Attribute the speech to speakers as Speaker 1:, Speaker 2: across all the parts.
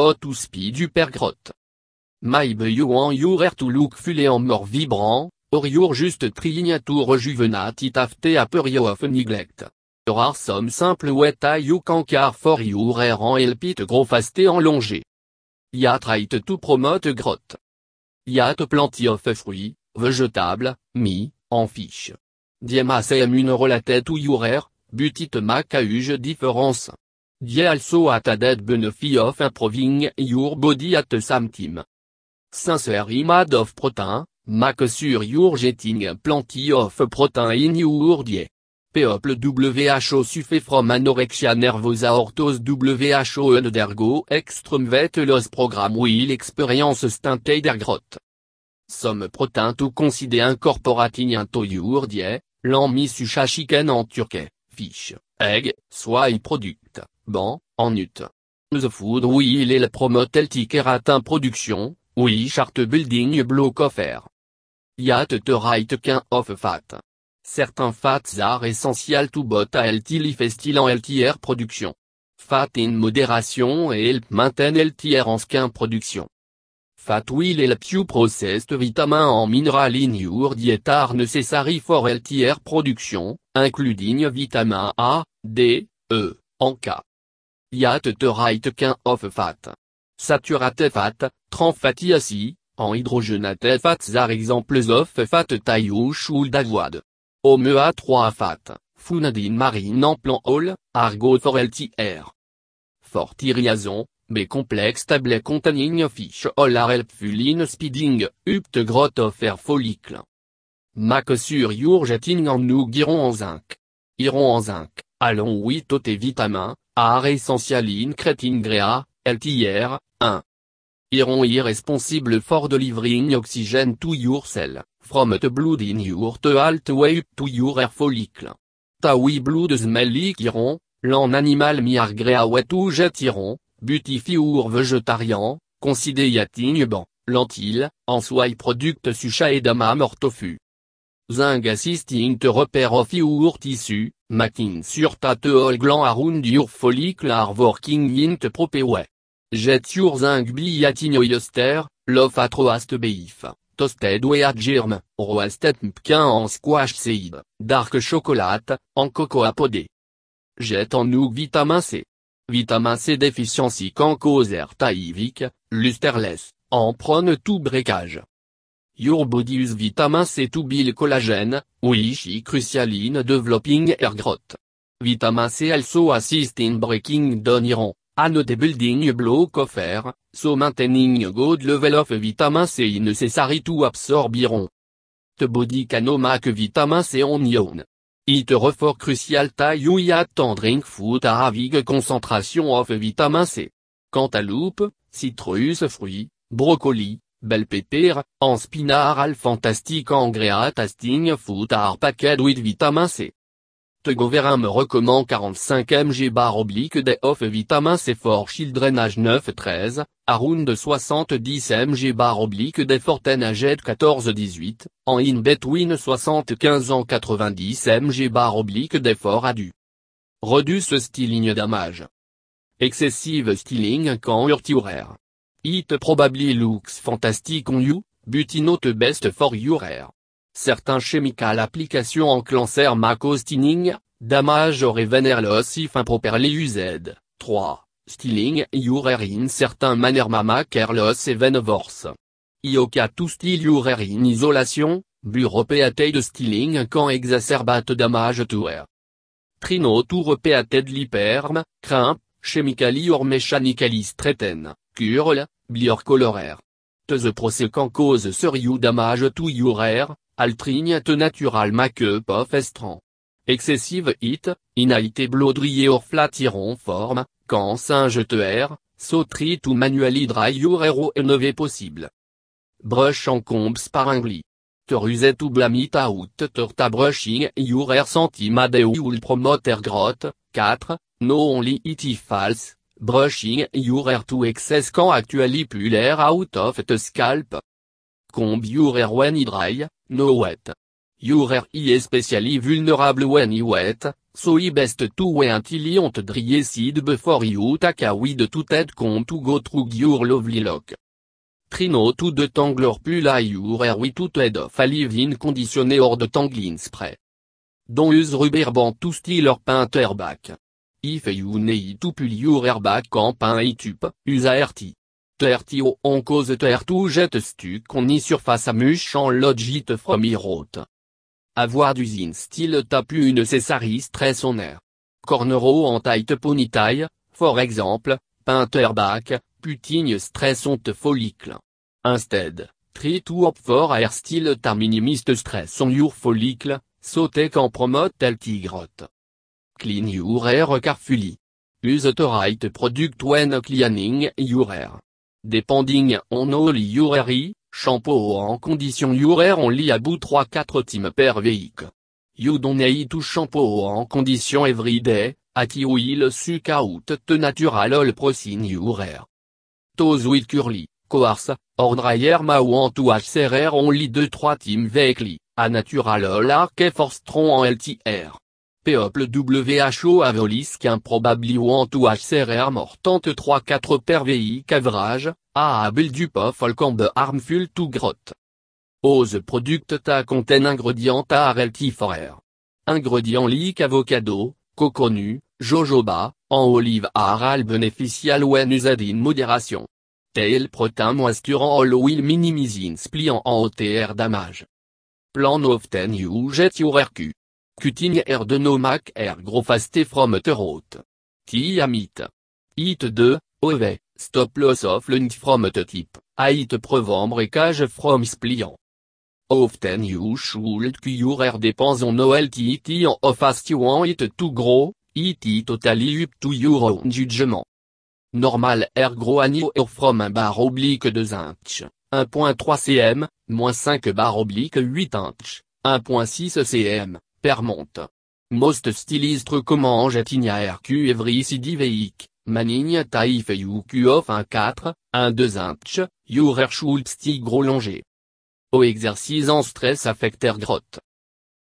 Speaker 1: Hot ou spi du père grotte. My you en your air er to look fulé en mort vibrant, or your juste trying to rejuvenate it after a period of neglect. There are some simple wet I you can car for your air er en elpit gros fasté en longé. Yat trait to promote grotte. Yat plenty of fruit, vegetable, mi, en fiche. Diemas am une relate to your air, er, but it make a huge difference. Die also at added benefi of improving your body at some time. Since her image of protein, make sure your getting plenty of protein in your diet. People WHO suffer from anorexia nervosa orthos WHO undergo extreme weight loss program will experience stunted growth. Some protein to consider incorporating into your diet, lamb susha chicken en turquet, fish, egg, soy product. Ban, en ut. The Food Will il est la promotelti Keratin Production, oui Chart Building Block Offer. Yat the right kind of fat. Certains fats are essential to both healthy lifestyle en LTR production. Fat in modération et help maintain LTR en skin production. Fat will help you process the vitamin and mineral in your diet are necessary for LTR production, including vitamin A, D, E, en K yat te right qu'un of fat. Saturate fat, fatty acid, en hydrogenate fat. Zar exemples of fat that shoul d'avoid. Omea 3 fat, funadine marine en plan all, argo for LTR. Forty riazon, B complexe tablet containing fish all are helpful speeding upte the of follicle. Mac sur your jetting en nous guirons en zinc. Iron en zinc, allons oui tout et vitamin are essential in creating GREA, LTR, 1. Iron irresponsible for delivering oxygen to your cell, from the blood in your to alt way to your air follicle. Tawi blood smell like iron, l'an animal miar grea wet ou jet iron, butify or vegetarian, ban, lentille, en soi product sucha et dama mortofu. Zinc assisting te repère of your tissue, matin sur tate Glan around your follicle are working int propewe. Jet your zinc biatin oyster, lof atroast beef, toasted at germ, roasted mpkin en squash seed, dark chocolate, en cocoa podé. Jet en nous vitamin C. Vitamin C déficiency can air taïvique, lusterless, en prône tout breakage. Your body use vitamin C to build collagen, which is crucial in developing hair growth. Vitamin C also assist in breaking down iron, and building block of hair, so maintaining good level of vitamin C is necessary to absorb iron. The body can make vitamin C on own. It refer crucial to you eat and drink food a concentration of vitamin C. Cantaloupe, citrus fruits, brocoli, bel Pépère, en spinar al fantastique en tasting food paquet with vitamin C. The me recommande 45 mg bar oblique des off vitamin C for children age 9-13, around de 70 mg bar oblique des forten age 14-18, en in between 75 ans 90 mg bar oblique des for adu. Reduce styling damage. Excessive styling quand urtiuraire. It probably looks fantastic on you, but not best for your hair. Certains chemical applications en cancer ma damage or even loss if improperly used. 3. Stilling your hair in certain manner mama Carlos loss even worse. Ioka to steal your hair in isolation, de styling can exacerbate damage to hair. Trino to repeated liperm, crimp, chemically or mechanically straighten curl, blior coloraire. the proséquent cause serious damage to your hair, altrigne te natural make of estran. Excessive heat, inalité blodrier or flatiron forme, quand singe te air, ou manually dry your hero possible. Brush en combs par ungli Te ruset ou blamit out te brushing your senti sentiment ou air grotte, 4, no only it false, brushing your hair to excess can actually pull air out of the scalp. Comb your hair when it dry, no wet. Your hair is especially vulnerable when it wet, so it best to wait until it ont dry seed before you take a weed to comb to go through your lovely lock. Trino to the tangler pull your hair with to head of a leave-in conditioner or the tangling spray. Don't use rubber band to steal or paint back ifeyuneitu pain erba campain itup, usaerti. Terti o on cause tertu on y surface muche en logite from Avoir d'usine style tapu une cessaris stress on air. Cornero en taille ponytail, for exemple, stress putigne te follicle. Instead, treat op for air style ta minimiste stress on your follicle, sauter quand promote el tigrote. Clean your air carefully. Use the right product when cleaning your hair. Depending on all your hair, shampoo en condition your hair only about 3-4 times per week. You don't need to shampoo en condition every day, at you will suck out the natural all in your hair. Toes with curly, coarse, or dryer want to HCR only 2-3 times weekly, a natural all arc for strong LTR. WHO avolisk ou en tout HCRR mortante 3-4 per cavrage du able du de armful harmful to ose product ta contain ingredient ta arelti for air. Ingredient leak avocado, coconu, jojoba, en olive aral bénéficial beneficial when used in modération. Tail protein moisturant all will minimizing spliant en OTR damage. Plan ten you jet your RQ. Cutting air de nomac air gros fasté from the Ti amite. It 2, ove, stop loss of lung from the tip, it prevent breakage from spliant. Often you should cure air depends on Noel. it en of you want it too gros. it totally up to your own judgment. Normal air gros air from 1 bar oblique 2 inch, 1.3 cm, moins 5 bar oblique 8 inch, 1.6 cm, Permonte. Most stylistes comment Jatinia RQ every city vehic, manigna taif et UQ of 1-4, un 2 inch, your sti gros Au exercice en stress affecter grotte.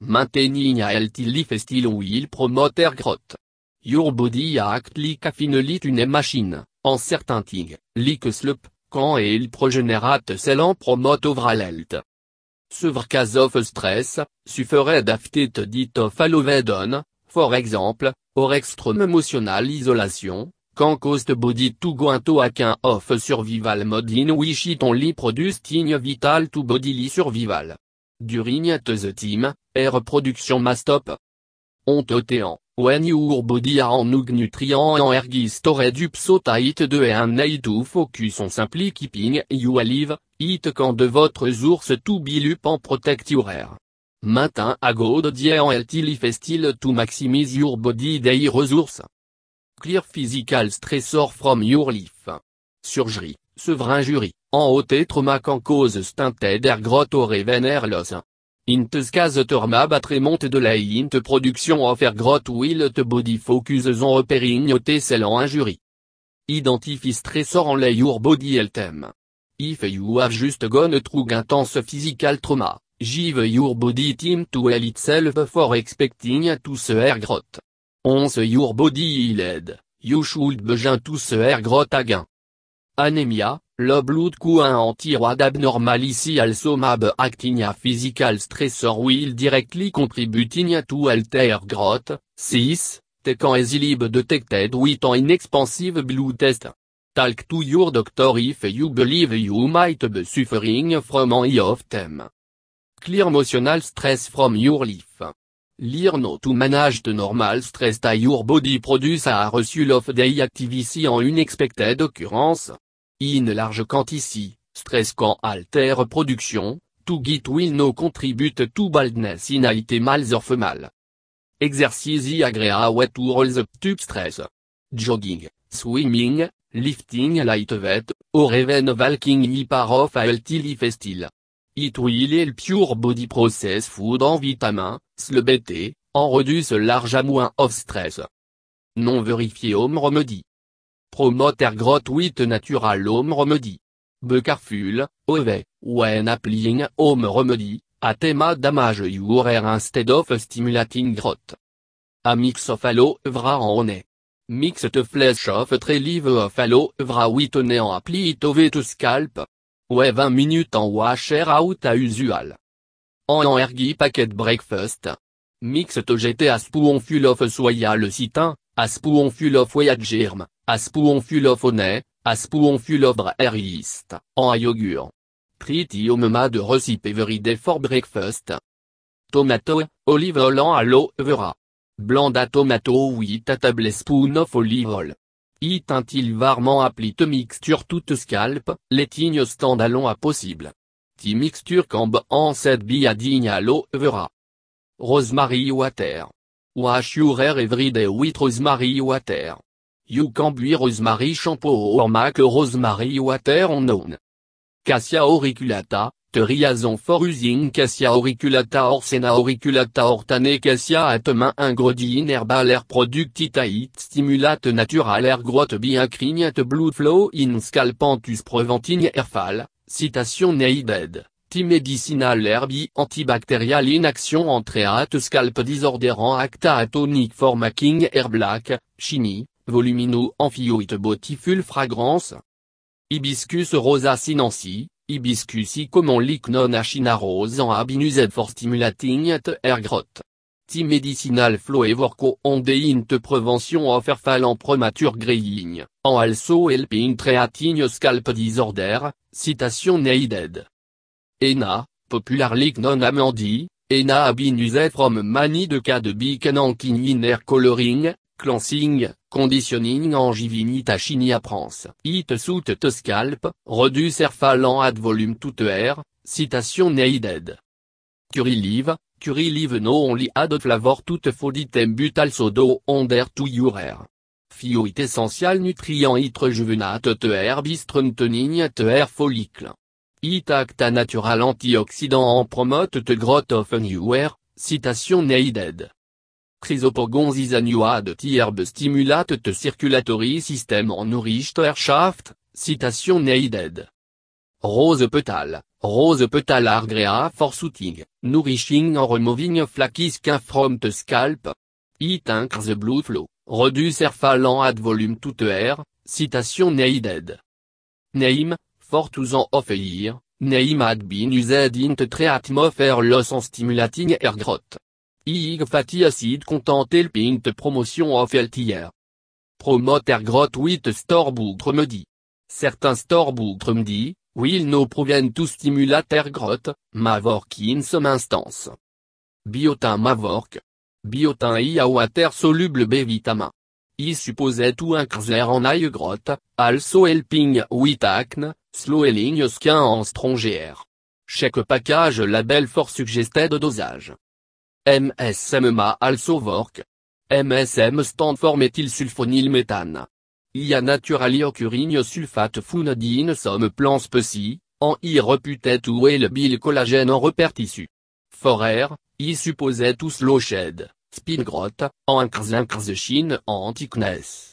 Speaker 1: Maintaining a healthy ou style promote air grotte. Your body act like a une machine, en certain ting like slope, quand et il progenerate en promote overall of stress, suffered after dit of alovedon, for example, or emotional isolation, quand cause body to go into a survival mode in which it only produce in vital to bodily survival. During the team, air production must stop. When your body are en ug nutrient and ergi storage hit 2 and night to focus on simply keeping you alive, it quand de votre source to bilup en protect your air. Matin à de die en healthy festil to maximize your body day resource. Clear physical stressor from your life. Surgery, sevrin injury, en haute trauma can cause stinted air grotto or loss. Intes Casetorma monte de la int Production offer Grot Will the Body Focus on Repairing Sellant Injury. Identifie stressor en lay your body eltem. If you have just gone through intense physical trauma, give your body team to heal itself for expecting to se air grot. Once your body healed, you should begin to se air grot again. Anemia, le blood COIN anti-rod abnormal ici, al somab physical stressor will directly contributing to alter growth, 6, taken is detected with an INEXPENSIVE blood test. Talk to your doctor if you believe you might be suffering from an of them. Clear emotional stress from your life. Learn no to manage the normal stress that your body produce a reçu of the activity IN unexpected occurrence. In large ici stress quand alter production, to git will no contribute to baldness in items of mal. Exercise agrea wet to all the tube stress. Jogging, swimming, lifting light vet, or even walking par of a healthy It will help pure body process food en le BT, en reduce large moins of stress. Non vérifié home remedy. Promoter grotte with natural home remedy. Becarful, OV, when applying home remedy, atema damage your air instead of stimulating grotte. A mix of aloe vera and honey. Mixed flesh of tree leave of aloe vera with honey and apply to scalp. Ouais 20 minutes en wash out as usual. En energy packet breakfast. Mixed GTA a spoon of soya le citin, of germe, Aspuonfulov one, Aspuonfulov breakfast, en yogur. Tritium de recipe everyday for breakfast. Tomato, olive oil and aloe vera. Blanda tomato à table spoon of olive oil. It until varment te mixture toute scalp, letting standalone à possible. Ti mixture camb en set à aloe vera. Rosemary water. Wash your hair every day with rosemary water. You can buy rosemary shampoo or make rosemary water on own. Cassia auriculata, the for using Cassia auriculata or Senna auriculata or Tane Cassia main ingredient herbal air product it stimulate natural air growth bien at blood flow in scalpantus preventing fall, citation needed, Medicinal herbi action inaction at scalp en acta atonic making air black, chini, volumino amphioïte botiful fragrance. Hibiscus rosa sinansi, Hibiscus icomon non achina rose en abinus for stimulating at air grot. Timédicinal medicinal Evorco on deint prevention of en premature Greying, en also helping treating scalp disorder, citation needed. ENA, popularly known non Amandi, ENA abinuse been used from many de back in air coloring, cleansing, conditioning and giving apprance. It suit scalp, reduce air ad volume tout air, citation needed. Curilive, curilive no only add flavor tout food item but also do under to your air. it essential nutrient it rejuvenate the air strengthening the air follicle. « It acta natural antioxidant en promote the growth of new air. » citation needed. Chrysopogon zizanioides the herb stimulate the circulatory system en air shaft, citation needed. Rose petal, rose petal argrea for soothing, nourishing and removing flaky skin from the scalp. It increases the blue flow, reduce hair and volume to air, citation needed. Name, For of en bin bin bin treatmofer in the loss stimulating air grotte Ig fatty acid content helping the promotion of healthier. Promote hair store with me dit Certains me dit will no proven to stimulate grotte mavor mavork in some instance. Biotin mavork. Biotin i water soluble B vitamin supposait tout un un en aille grotte, also helping with acne, slowing skin strong air. Chaque package label for de dosage. MSM ma also work. MSM stand for méthane? Ia naturally occurring sulfate found somme some plants species, en i tout et le bile collagène en repère tissu. For air, i supposait tout slow shed. Spielgrotte, en Chine en Antiknes.